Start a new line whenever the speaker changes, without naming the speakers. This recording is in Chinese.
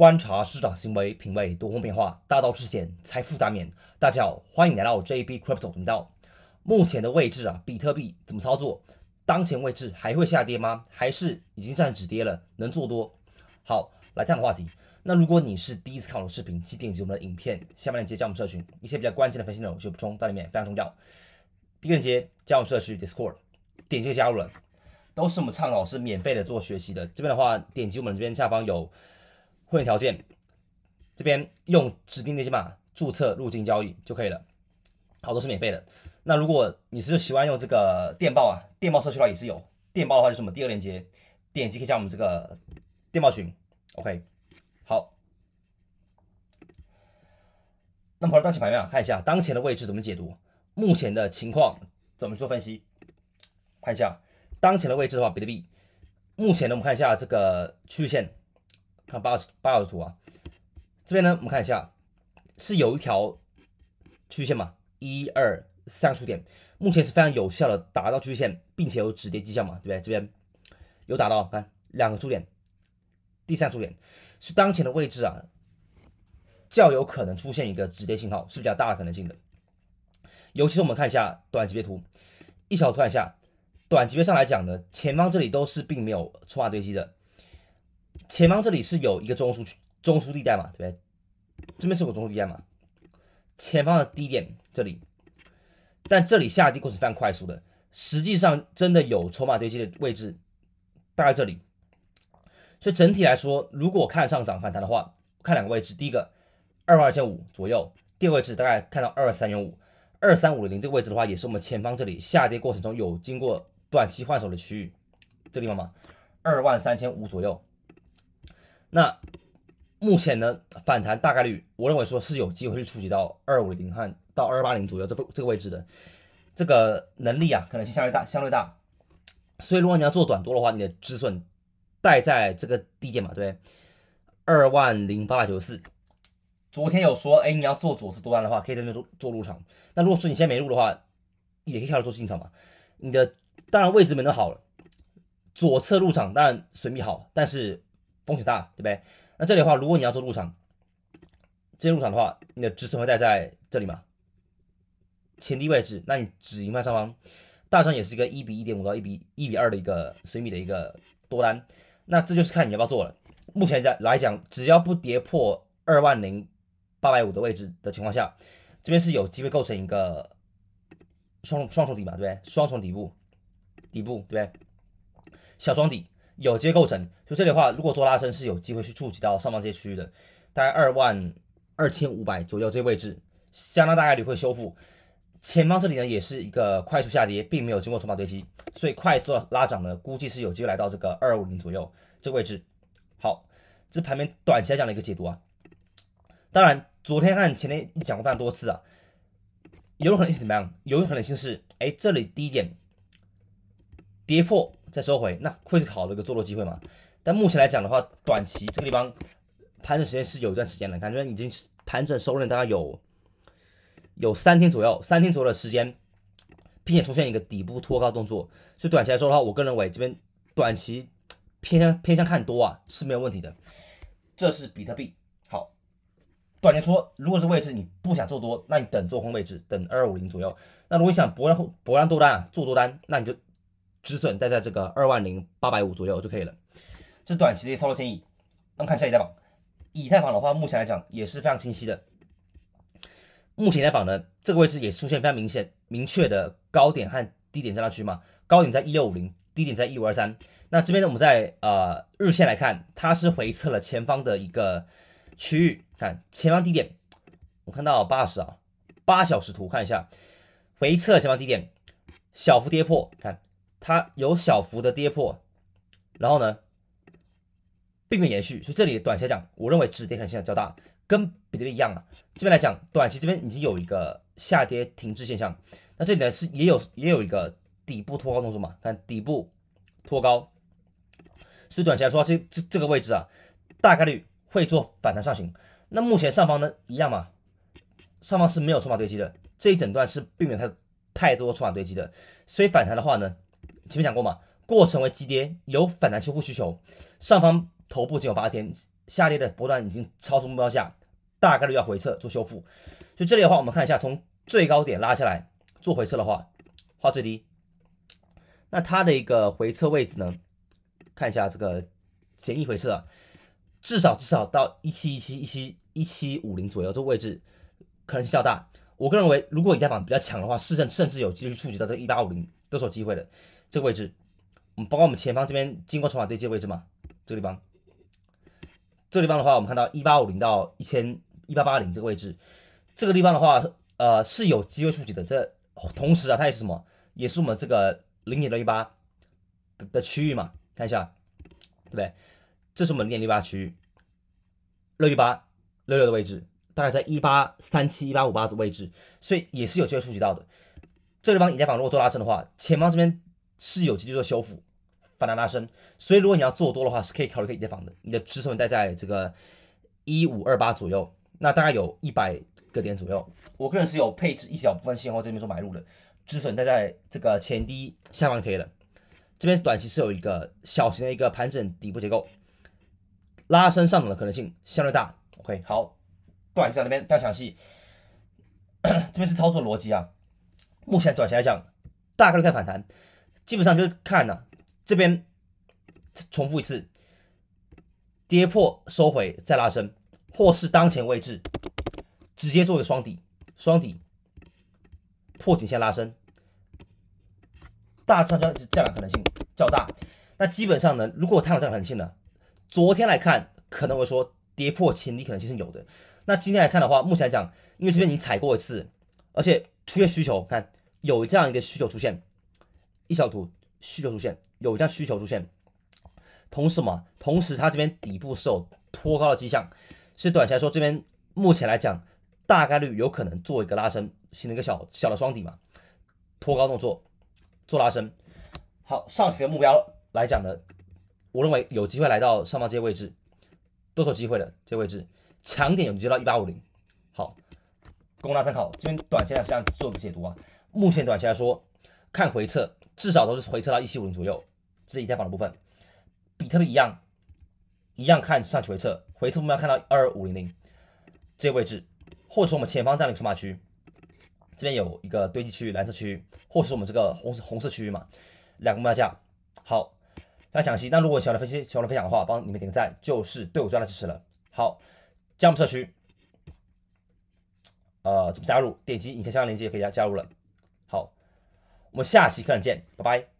观察市场行为，品味多空变化，大道至简，财富大免。大家好，欢迎来到 JB Crypto 频道。目前的位置啊，比特币怎么操作？当前位置还会下跌吗？还是已经站止跌了？能做多？好，来这样话题。那如果你是第一次看我的视频，记点击我们的影片下面链接加我们社群，一些比较关键的分析内容就补充到里面，非常重要。第一个链接加我们社区 Discord，点击加入了。都是我们倡导是免费的做学习的。这边的话，点击我们这边下方有。会员条件，这边用指定验些码注册，入境交易就可以了，好多是免费的。那如果你是喜欢用这个电报啊，电报社区的话也是有电报的话，就是我们第二链接，点击可以加我们这个电报群。OK，好。那么到当前盘面啊，看一下当前的位置怎么解读，目前的情况怎么做分析？看一下当前的位置的话，比特币目前呢，我们看一下这个趋势线。看八二十八二图啊，这边呢，我们看一下是有一条曲线嘛，一二三个触点，目前是非常有效的达到曲线，并且有止跌迹象嘛，对不对？这边有达到，看两个触点，第三个触点是当前的位置啊，较有可能出现一个止跌信号，是比较大的可能性的。尤其是我们看一下短级别图，一小段下，短级别上来讲呢，前方这里都是并没有筹码堆积的。前方这里是有一个中枢区、中枢地带嘛，对不对？这边是个中枢地带嘛。前方的低点这里，但这里下跌过程非常快速的，实际上真的有筹码堆积的位置大概这里。所以整体来说，如果看上涨反弹的话，看两个位置，第一个二万二千五左右，第二个位置大概看到二万三千五、二三五零这个位置的话，也是我们前方这里下跌过程中有经过短期换手的区域，这地方嘛，二万三千五左右。那目前呢，反弹大概率，我认为说是有机会去触及到二五零和到二八零左右这个这个位置的，这个能力啊，可能性相对大相对大，所以如果你要做短多的话，你的止损带在这个低点嘛，对，二万零八百九四，昨天有说，哎，你要做左侧多单的话，可以在那做做入场，那如果说你现在没入的话，也可以跳着做进场嘛，你的当然位置没那么好，左侧入场当然水密好，但是。风险大，对不对？那这里的话，如果你要做入场，进入场的话，你的止损会带在这里嘛？前低位置，那你止盈在上方，大单也是一个一比一点五到一比一比二的一个水米的一个多单，那这就是看你要不要做了。目前在来讲，只要不跌破二万零八百五的位置的情况下，这边是有机会构成一个双双重底嘛，对不对？双重底部，底部，对不对？小双底。有结构成就这里的话，如果做拉伸是有机会去触及到上方这些区域的，大概二万二千五百左右这位置，相当大概率会修复。前方这里呢也是一个快速下跌，并没有经过筹码堆积，所以快速拉涨呢，估计是有机会来到这个二五零左右这个位置。好，这盘面短期来讲的一个解读啊。当然，昨天和前天讲过非常多次啊，有可能怎么样？有可能性是，哎，这里低点跌破。再收回，那会是好的一个做多机会嘛？但目前来讲的话，短期这个地方盘整时间是有一段时间了，感觉已经盘整收认大概有有三天左右，三天左右的时间，并且出现一个底部拖高动作。所以短期来说的话，我个人认为这边短期偏向偏向看多啊是没有问题的。这是比特币。好，短期说，如果是位置你不想做多，那你等做空位置，等二五零左右。那如果你想博量博量多单啊，做多单，那你就。止损待在这个二万零八百五左右就可以了。这短期的操作建议。那看下一代榜，以太坊的话，目前来讲也是非常清晰的。目前以太坊呢，这个位置也出现非常明显、明确的高点和低点震荡区嘛。高点在一六五零，低点在一五二三。那这边呢，我们在呃日线来看，它是回测了前方的一个区域。看前方低点，我看到八十啊，八小时图看一下，回测前方低点，小幅跌破，看。它有小幅的跌破，然后呢，并没延续，所以这里短期来讲，我认为止跌可能性较大，跟比特币一样啊。这边来讲，短期这边已经有一个下跌停滞现象，那这里呢是也有也有一个底部拖高动作嘛？看底部拖高，所以短期来说，这这这个位置啊，大概率会做反弹上行。那目前上方呢一样嘛，上方是没有筹码堆积的，这一整段是并没有太太多筹码堆积的，所以反弹的话呢？前面讲过嘛，过程为急跌，有反弹修复需求，上方头部仅有八天，下跌的波段已经超出目标价，大概率要回撤做修复。所以这里的话，我们看一下从最高点拉下来做回撤的话，画最低。那它的一个回撤位置呢，看一下这个简易回撤，啊，至少至少到一七一七一七一七五零左右这个位置可能性较大。我个人认为，如果以太坊比较强的话，市政甚至有几率触及到这个一八五零都是有机会的。这个位置，包括我们前方这边经过筹码堆积的位置嘛，这个地方，这地方的话，我们看到一八五零到一千一八八零这个位置，这个地方的话，呃，是有机会触及的。这同时啊，它也是什么，也是我们这个零点六一八的区域嘛，看一下，对不对？这是我们零点六八区域，六一八六六的位置，大概在一八三七一八五八的位置，所以也是有机会触及到的。这个地方，以太坊如果做拉升的话，前方这边。是有机会做修复反弹拉升，所以如果你要做多的话，是可以考虑可以接防的。你的止损待在这个一五二八左右，那大概有一百个点左右。我个人是有配置一小部分现货这边做买入的，止损待在这个前低下方可以了。这边短期是有一个小型的一个盘整底部结构，拉升上涨的可能性相对大。OK，好，短线那边不要详细，这边是操作逻辑啊。目前短期来讲，大概率在反弹。基本上就是看了，这边重复一次，跌破收回再拉升，或是当前位置直接一个双底，双底破颈线拉升，大上这价格可能性较大。那基本上呢，如果它有这涨可能性呢，昨天来看可能会说跌破前低可能性是有的。那今天来看的话，目前来讲，因为这边你踩过一次，而且出现需求，看有这样一个需求出现。一小图需求出现，有这样需求出现，同时嘛，同时它这边底部是有脱高的迹象，所以短期来说，这边目前来讲，大概率有可能做一个拉伸，形成一个小小的双底嘛，脱高动作做拉伸。好，上行的目标来讲呢，我认为有机会来到上方这些位置，都头机会的这位置强点有机会到一八五零。好，供大家参考，这边短期来这样做个解读啊，目前短期来说。看回撤，至少都是回撤到一七五零左右，这是第一段的部分。比特币一样，一样看上去回撤，回撤我们要看到二五零零这个位置，或者我们前方占领筹码区，这边有一个堆积区域蓝色区域，或是我们这个红红色区域嘛，两个目标价。好，大家详细。那如果喜欢的分析，喜欢的分享的话，帮你们点个赞，就是对我最大的支持了。好，加入社区，呃，怎么加入？点击影片下方链接可以加加入了。我们下期课见，拜拜。